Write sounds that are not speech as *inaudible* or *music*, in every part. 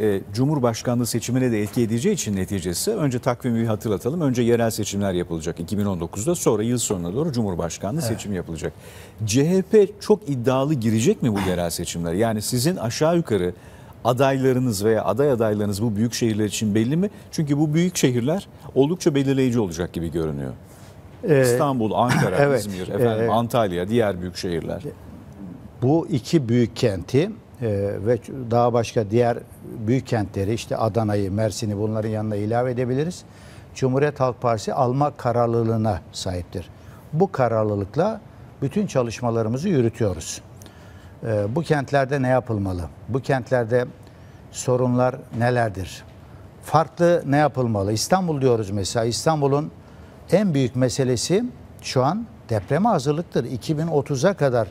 E, Cumhurbaşkanlığı seçimine de etki edeceği için neticesi önce takvimi bir hatırlatalım. Önce yerel seçimler yapılacak 2019'da sonra yıl sonuna doğru Cumhurbaşkanlığı evet. seçim yapılacak. CHP çok iddialı girecek mi bu yerel seçimler? Yani sizin aşağı yukarı adaylarınız veya aday adaylarınız bu büyük şehirler için belli mi? Çünkü bu büyük şehirler oldukça belirleyici olacak gibi görünüyor. Ee, İstanbul, Ankara, *laughs* evet, İzmir, efendim, e, Antalya, diğer büyük şehirler. Bu iki büyük kenti ee, ve daha başka diğer büyük kentleri işte Adana'yı, Mersin'i bunların yanına ilave edebiliriz. Cumhuriyet Halk Partisi alma kararlılığına sahiptir. Bu kararlılıkla bütün çalışmalarımızı yürütüyoruz. Ee, bu kentlerde ne yapılmalı? Bu kentlerde sorunlar nelerdir? Farklı ne yapılmalı? İstanbul diyoruz mesela. İstanbul'un en büyük meselesi şu an depreme hazırlıktır. 2030'a kadar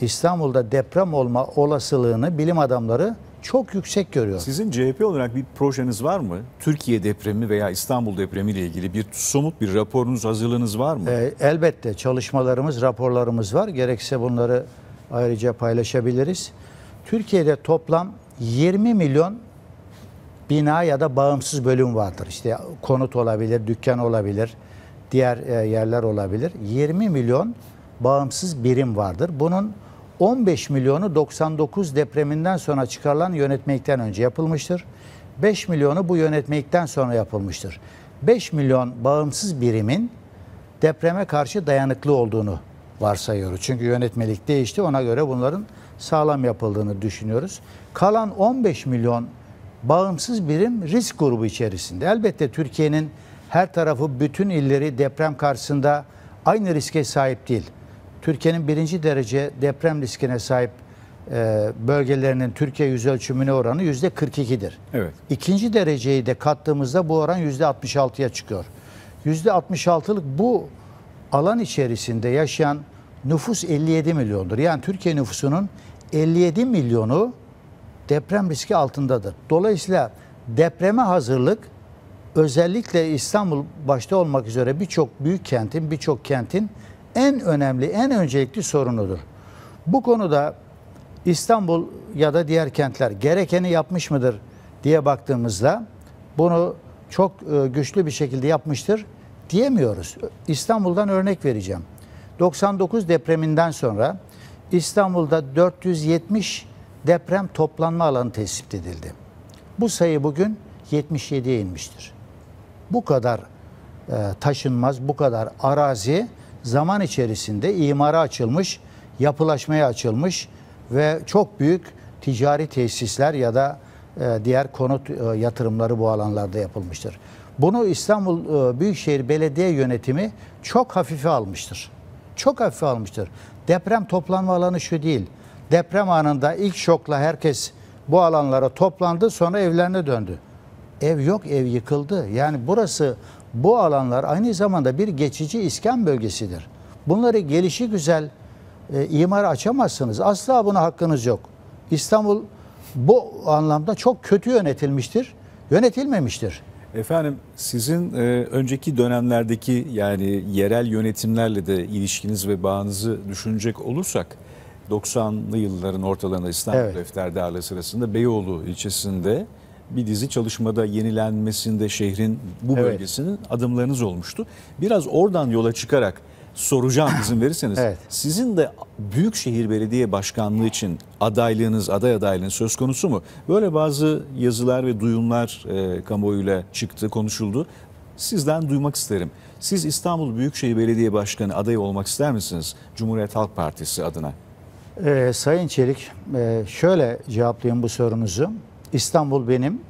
İstanbul'da deprem olma olasılığını bilim adamları çok yüksek görüyor. Sizin CHP olarak bir projeniz var mı? Türkiye depremi veya İstanbul depremi ile ilgili bir somut bir raporunuz, hazırlığınız var mı? E, elbette çalışmalarımız, raporlarımız var. Gerekse bunları ayrıca paylaşabiliriz. Türkiye'de toplam 20 milyon bina ya da bağımsız bölüm vardır. İşte konut olabilir, dükkan olabilir, diğer e, yerler olabilir. 20 milyon bağımsız birim vardır. Bunun 15 milyonu 99 depreminden sonra çıkarılan yönetmelikten önce yapılmıştır. 5 milyonu bu yönetmelikten sonra yapılmıştır. 5 milyon bağımsız birimin depreme karşı dayanıklı olduğunu varsayıyoruz. Çünkü yönetmelik değişti ona göre bunların sağlam yapıldığını düşünüyoruz. Kalan 15 milyon bağımsız birim risk grubu içerisinde. Elbette Türkiye'nin her tarafı bütün illeri deprem karşısında aynı riske sahip değil. Türkiye'nin birinci derece deprem riskine sahip e, bölgelerinin Türkiye yüz ölçümüne oranı yüzde 42'dir. Evet. İkinci dereceyi de kattığımızda bu oran yüzde 66'ya çıkıyor. Yüzde 66'lık bu alan içerisinde yaşayan nüfus 57 milyondur. Yani Türkiye nüfusunun 57 milyonu deprem riski altındadır. Dolayısıyla depreme hazırlık özellikle İstanbul başta olmak üzere birçok büyük kentin, birçok kentin en önemli, en öncelikli sorunudur. Bu konuda İstanbul ya da diğer kentler gerekeni yapmış mıdır diye baktığımızda bunu çok e, güçlü bir şekilde yapmıştır diyemiyoruz. İstanbul'dan örnek vereceğim. 99 depreminden sonra İstanbul'da 470 deprem toplanma alanı tespit edildi. Bu sayı bugün 77'ye inmiştir. Bu kadar e, taşınmaz, bu kadar arazi zaman içerisinde imara açılmış, yapılaşmaya açılmış ve çok büyük ticari tesisler ya da e, diğer konut e, yatırımları bu alanlarda yapılmıştır. Bunu İstanbul e, Büyükşehir Belediye Yönetimi çok hafife almıştır. Çok hafife almıştır. Deprem toplanma alanı şu değil. Deprem anında ilk şokla herkes bu alanlara toplandı sonra evlerine döndü. Ev yok, ev yıkıldı. Yani burası bu alanlar aynı zamanda bir geçici iskan bölgesidir. Bunları gelişi güzel e, imar açamazsınız. Asla buna hakkınız yok. İstanbul bu anlamda çok kötü yönetilmiştir, yönetilmemiştir. Efendim sizin e, önceki dönemlerdeki yani yerel yönetimlerle de ilişkiniz ve bağınızı düşünecek olursak 90'lı yılların ortalarında İstanbul evet. Defterdarlığı sırasında Beyoğlu ilçesinde bir dizi çalışmada yenilenmesinde şehrin bu evet. bölgesinin adımlarınız olmuştu. Biraz oradan yola çıkarak soracağım izin verirseniz. evet. Sizin de Büyükşehir Belediye Başkanlığı için adaylığınız, aday adaylığınız söz konusu mu? Böyle bazı yazılar ve duyumlar e, kamuoyuyla çıktı, konuşuldu. Sizden duymak isterim. Siz İstanbul Büyükşehir Belediye Başkanı adayı olmak ister misiniz Cumhuriyet Halk Partisi adına? Ee, Sayın Çelik, e, şöyle cevaplayayım bu sorunuzu. İstanbul benim.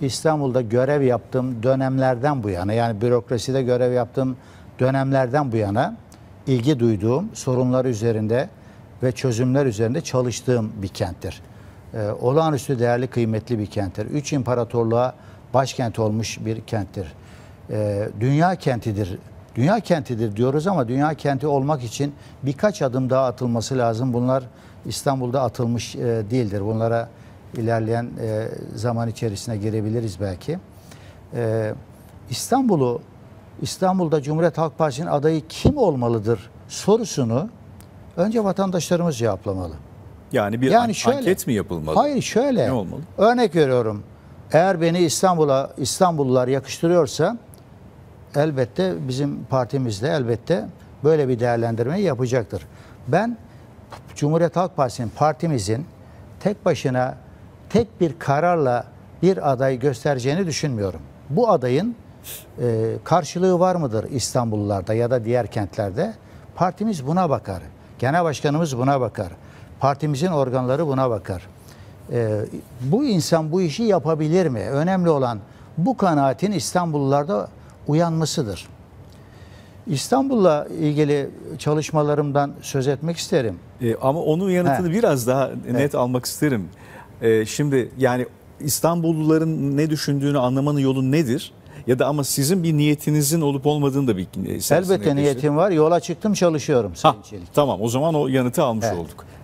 İstanbul'da görev yaptığım dönemlerden bu yana yani bürokraside görev yaptığım dönemlerden bu yana ilgi duyduğum sorunlar üzerinde ve çözümler üzerinde çalıştığım bir kenttir. Ee, olağanüstü değerli kıymetli bir kenttir. Üç imparatorluğa başkent olmuş bir kenttir. Ee, dünya kentidir. Dünya kentidir diyoruz ama dünya kenti olmak için birkaç adım daha atılması lazım. Bunlar İstanbul'da atılmış e, değildir. Bunlara ilerleyen e, zaman içerisine girebiliriz belki. E, İstanbul'u, İstanbul'da Cumhuriyet Halk Partisi'nin adayı kim olmalıdır sorusunu önce vatandaşlarımız cevaplamalı. Yani bir yani an şöyle, anket mi yapılmalı? Hayır şöyle. Ne olmalı? Örnek veriyorum. Eğer beni İstanbul'a İstanbullular yakıştırıyorsa elbette bizim partimizde elbette böyle bir değerlendirmeyi yapacaktır. Ben Cumhuriyet Halk Partisi'nin partimizin tek başına tek bir kararla bir aday göstereceğini düşünmüyorum. Bu adayın e, karşılığı var mıdır İstanbullularda ya da diğer kentlerde? Partimiz buna bakar. Genel başkanımız buna bakar. Partimizin organları buna bakar. E, bu insan bu işi yapabilir mi? Önemli olan bu kanaatin İstanbullularda uyanmasıdır. İstanbul'la ilgili çalışmalarımdan söz etmek isterim. E, ama onun yanıtını He. biraz daha net evet. almak isterim. E, şimdi yani İstanbulluların ne düşündüğünü anlamanın yolu nedir? Ya da ama sizin bir niyetinizin olup olmadığını da bir Elbette niyetim var. Yola çıktım çalışıyorum ha, Tamam o zaman o yanıtı almış evet. olduk.